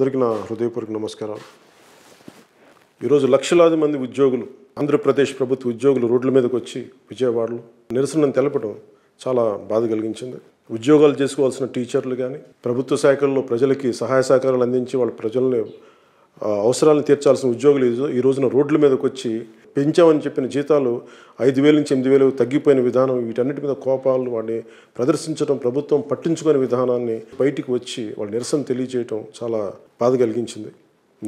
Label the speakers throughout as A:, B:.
A: అందరికీ నా హృదయపూర్వక నమస్కారాలు ఈరోజు లక్షలాది మంది ఉద్యోగులు ఆంధ్రప్రదేశ్ ప్రభుత్వ ఉద్యోగులు రోడ్ల మీదకి వచ్చి విజయవాడలో నిరసనను తెలపడం చాలా బాధ కలిగించింది ఉద్యోగాలు చేసుకోవాల్సిన టీచర్లు కానీ ప్రభుత్వ శాఖల్లో ప్రజలకి సహాయ సహకారాలు అందించి వాళ్ళ ప్రజల్ని అవసరాలను తీర్చాల్సిన ఉద్యోగులు ఈ రోజున రోడ్ల మీదకి వచ్చి పెంచామని చెప్పిన జీతాలు ఐదు వేల నుంచి ఎనిమిది వేలు తగ్గిపోయిన విధానం వీటన్నిటి మీద కోపాలు వాడిని ప్రదర్శించడం ప్రభుత్వం పట్టించుకునే విధానాన్ని బయటికి వచ్చి వాళ్ళ నిరసన తెలియజేయడం చాలా బాధ కలిగించింది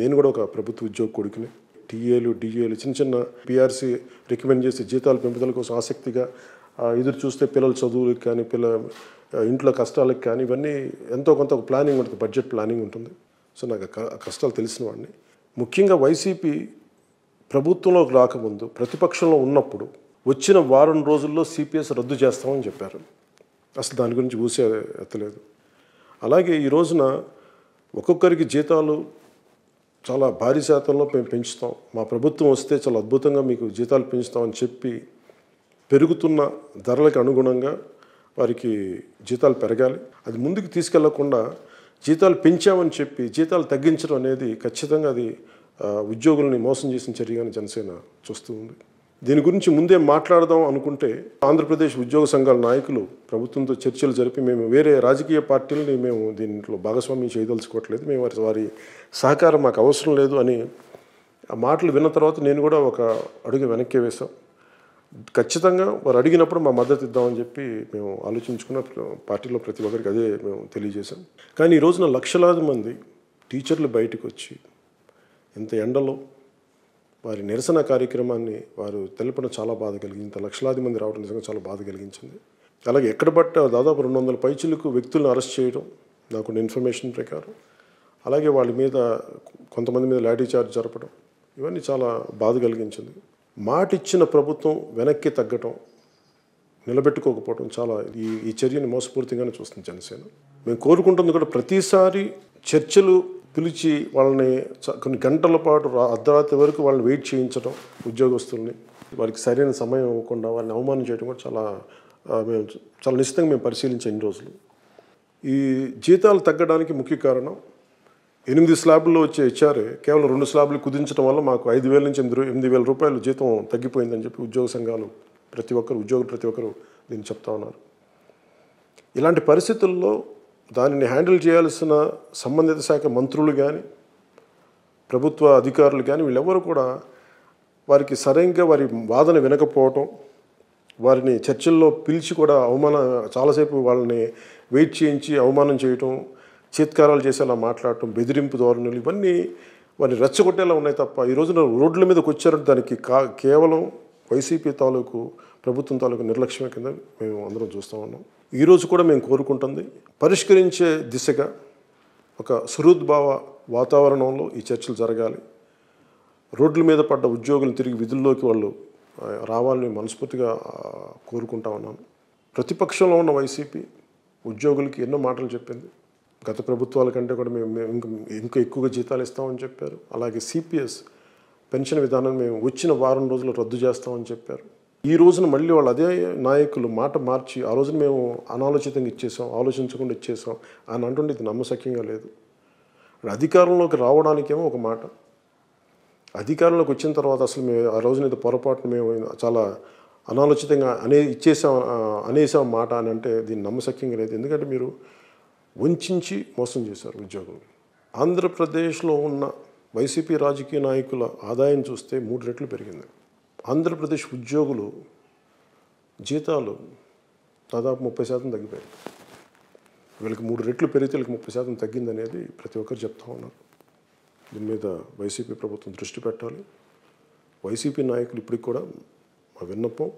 A: నేను కూడా ఒక ప్రభుత్వ ఉద్యోగ కొడుకుని టీఏలు డిఏలు చిన్న చిన్న పిఆర్సీ రికమెండ్ చేసే జీతాలు పెంపుదల కోసం ఆసక్తిగా ఎదురు చూస్తే పిల్లల చదువులకు కానీ పిల్ల ఇంట్లో కష్టాలకు కానీ ఇవన్నీ ఎంతో కొంత ఒక ప్లానింగ్ ఉంటుంది బడ్జెట్ ప్లానింగ్ ఉంటుంది సో నాకు కష్టాలు తెలిసిన వాడిని ముఖ్యంగా వైసీపీ ప్రభుత్వంలోకి రాకముందు ప్రతిపక్షంలో ఉన్నప్పుడు వచ్చిన వారం రోజుల్లో సిపిఎస్ రద్దు చేస్తామని చెప్పారు అసలు దాని గురించి ఊసే ఎత్తలేదు అలాగే ఈ రోజున ఒక్కొక్కరికి జీతాలు చాలా భారీ శాతంలో మేము పెంచుతాం మా ప్రభుత్వం వస్తే చాలా అద్భుతంగా మీకు జీతాలు పెంచుతామని చెప్పి పెరుగుతున్న ధరలకు అనుగుణంగా వారికి జీతాలు పెరగాలి అది ముందుకు తీసుకెళ్లకుండా జీతాలు పెంచామని చెప్పి జీతాలు తగ్గించడం అనేది ఖచ్చితంగా అది ఉద్యోగుల్ని మోసం చేసిన చర్యగానే జనసేన చూస్తూ ఉంది దీని గురించి ముందే మాట్లాడదాం అనుకుంటే ఆంధ్రప్రదేశ్ ఉద్యోగ సంఘాల నాయకులు ప్రభుత్వంతో చర్చలు జరిపి మేము వేరే రాజకీయ పార్టీలని మేము దీంట్లో భాగస్వామ్యం చేయదలుచుకోవట్లేదు మేము వారి వారి సహకారం మాకు అవసరం లేదు అని ఆ మాటలు విన్న తర్వాత నేను కూడా ఒక అడుగు వెనక్కి వేశాం ఖచ్చితంగా వారు అడిగినప్పుడు మా మద్దతు ఇద్దామని చెప్పి మేము ఆలోచించుకున్న పార్టీలో ప్రతి ఒక్కరికి అదే మేము తెలియజేశాం కానీ ఈరోజున లక్షలాది మంది టీచర్లు బయటకు వచ్చి ఇంత ఎండలో వారి నిరసన కార్యక్రమాన్ని వారు తెలిపిన చాలా బాధ కలిగింది లక్షలాది మంది రావడం నిజంగా చాలా బాధ కలిగించింది అలాగే ఎక్కడ పట్ట దాదాపు రెండు వందల పైచులకు వ్యక్తులను అరెస్ట్ చేయడం నాకు ఇన్ఫర్మేషన్ ప్రకారం అలాగే వాళ్ళ మీద కొంతమంది మీద లాఠీ చార్జ్ జరపడం ఇవన్నీ చాలా బాధ కలిగించింది మాటిచ్చిన ప్రభుత్వం వెనక్కి తగ్గటం నిలబెట్టుకోకపోవడం చాలా ఈ ఈ చర్యని మోసపూర్తిగానే చూస్తుంది జనసేన మేము కోరుకుంటుంది కూడా ప్రతిసారి చర్చలు పిలిచి వాళ్ళని కొన్ని గంటల పాటు అర్ధరాత్రి వరకు వాళ్ళని వెయిట్ చేయించడం ఉద్యోగస్తుల్ని వారికి సరైన సమయం ఇవ్వకుండా వారిని అవమానం చేయడం కూడా చాలా మేము చాలా నిశ్చితంగా మేము పరిశీలించాం ఇన్ని రోజులు ఈ జీతాలు తగ్గడానికి ముఖ్య కారణం ఎనిమిది స్లాబ్లో వచ్చే హెచ్ఆర్ఏ కేవలం రెండు స్లాబ్లు కుదించడం వల్ల మాకు ఐదు వేల నుంచి ఎనిమిది ఎనిమిది వేల రూపాయలు జీతం తగ్గిపోయిందని చెప్పి ఉద్యోగ సంఘాలు ప్రతి ఒక్కరు ఉద్యోగులు ప్రతి ఒక్కరు దీన్ని చెప్తా ఉన్నారు ఇలాంటి పరిస్థితుల్లో దానిని హ్యాండిల్ చేయాల్సిన సంబంధిత శాఖ మంత్రులు కానీ ప్రభుత్వ అధికారులు కానీ వీళ్ళెవరూ కూడా వారికి సరైనగా వారి వాదన వినకపోవటం వారిని చర్చల్లో పిలిచి కూడా అవమాన చాలాసేపు వాళ్ళని వెయిట్ చేయించి అవమానం చేయటం చేత్కారాలు చేసేలా మాట్లాడటం బెదిరింపు ధోరణులు ఇవన్నీ వారిని రెచ్చగొట్టేలా ఉన్నాయి తప్ప ఈ రోజున రోడ్ల మీదకి వచ్చారంటే దానికి కా కేవలం వైసీపీ తాలూకు ప్రభుత్వం తాలూకు నిర్లక్ష్యం కింద మేము అందరం చూస్తూ ఉన్నాం ఈరోజు కూడా మేము కోరుకుంటుంది పరిష్కరించే దిశగా ఒక సురుద్భావ వాతావరణంలో ఈ చర్చలు జరగాలి రోడ్ల మీద పడ్డ ఉద్యోగులు తిరిగి విధుల్లోకి వాళ్ళు రావాలని మనస్ఫూర్తిగా కోరుకుంటా ఉన్నాను ప్రతిపక్షంలో ఉన్న వైసీపీ ఉద్యోగులకి ఎన్నో మాటలు చెప్పింది గత ప్రభుత్వాల కంటే కూడా మేము ఇంకా ఇంకా ఎక్కువగా జీతాలు ఇస్తామని చెప్పారు అలాగే సిపిఎస్ పెన్షన్ విధానం మేము వచ్చిన వారం రోజులు రద్దు చేస్తామని చెప్పారు ఈ రోజున మళ్ళీ వాళ్ళు అదే నాయకులు మాట మార్చి ఆ రోజున మేము అనాలోచితంగా ఇచ్చేసాం ఆలోచించకుండా ఇచ్చేసాం అని అంటుండే ఇది నమ్మశక్యంగా లేదు అధికారంలోకి రావడానికేమో ఒక మాట అధికారంలోకి వచ్చిన తర్వాత అసలు మేము ఆ రోజున ఇది పొరపాటును మేము చాలా అనాలోచితంగా అనే ఇచ్చేసాం అనేసాం మాట అని అంటే దీన్ని నమ్మశక్యంగా లేదు ఎందుకంటే మీరు వంచి మోసం చేశారు ఉద్యోగం ఆంధ్రప్రదేశ్లో ఉన్న వైసీపీ రాజకీయ నాయకుల ఆదాయం చూస్తే మూడు రెట్లు పెరిగింది ఆంధ్రప్రదేశ్ ఉద్యోగులు జీతాలు దాదాపు ముప్పై శాతం తగ్గిపోయాయి వీళ్ళకి మూడు రెట్లు పెరిగితే వీళ్ళకి ముప్పై శాతం తగ్గిందనేది ప్రతి ఒక్కరు చెప్తా ఉన్నారు దీని మీద వైసీపీ ప్రభుత్వం దృష్టి పెట్టాలి వైసీపీ నాయకులు ఇప్పటికి కూడా మా విన్నపం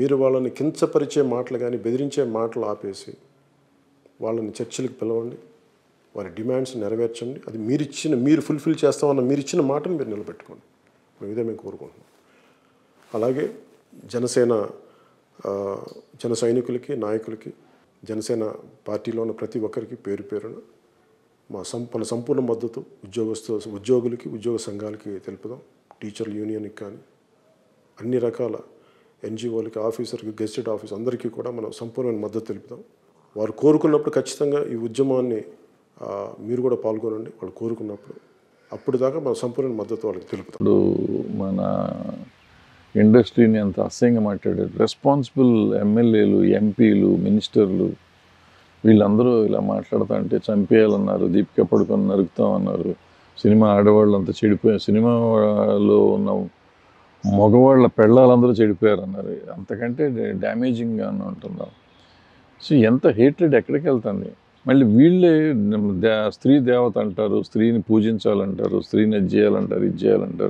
A: మీరు వాళ్ళని కించపరిచే మాటలు కానీ బెదిరించే మాటలు ఆపేసి వాళ్ళని చర్చలకు పిలవండి వారి డిమాండ్స్ నెరవేర్చండి అది మీరిచ్చిన మీరు ఫుల్ఫిల్ చేస్తామన్న మీరు ఇచ్చిన మాటను మీరు నిలబెట్టుకోండి మేము ఇదే మేము కోరుకుంటున్నాం అలాగే జనసేన జన సైనికులకి నాయకులకి జనసేన పార్టీలో ఉన్న ప్రతి ఒక్కరికి పేరు పేరున మా సంపూర్ణ సంపూర్ణ మద్దతు ఉద్యోగస్తు ఉద్యోగులకి ఉద్యోగ సంఘాలకి తెలుపుదాం టీచర్ల యూనియన్కి కానీ అన్ని రకాల ఎన్జిఓలకి ఆఫీసర్కి గెస్టెడ్ ఆఫీస్ అందరికీ కూడా మనం సంపూర్ణమైన మద్దతు తెలుపుదాం వారు కోరుకున్నప్పుడు ఖచ్చితంగా ఈ ఉద్యమాన్ని మీరు కూడా పాల్గొనండి వాళ్ళు కోరుకున్నప్పుడు అప్పుడు దాకా మనం సంపూర్ణ మద్దతు వాళ్ళకి తెలుపుతాం మన ఇండస్ట్రీని అంత అసహ్యంగా మాట్లాడారు రెస్పాన్సిబుల్ ఎమ్మెల్యేలు ఎంపీలు మినిస్టర్లు వీళ్ళందరూ ఇలా మాట్లాడుతూ చంపేయాలన్నారు దీపిక పడుకొని అన్నారు సినిమా ఆడవాళ్ళు అంతా చెడిపోయారు సినిమాలో ఉన్న మగవాళ్ళ పెళ్ళాలందరూ చెడిపోయారు అన్నారు అంతకంటే డ్యామేజింగ్గా అంటున్నారు సో ఎంత హేట్రెడ్ ఎక్కడికి వెళ్తుంది మళ్ళీ వీళ్ళే స్త్రీ దేవత అంటారు స్త్రీని పూజించాలంటారు స్త్రీని ఇది చేయాలంటారు ఇది చేయాలంటారు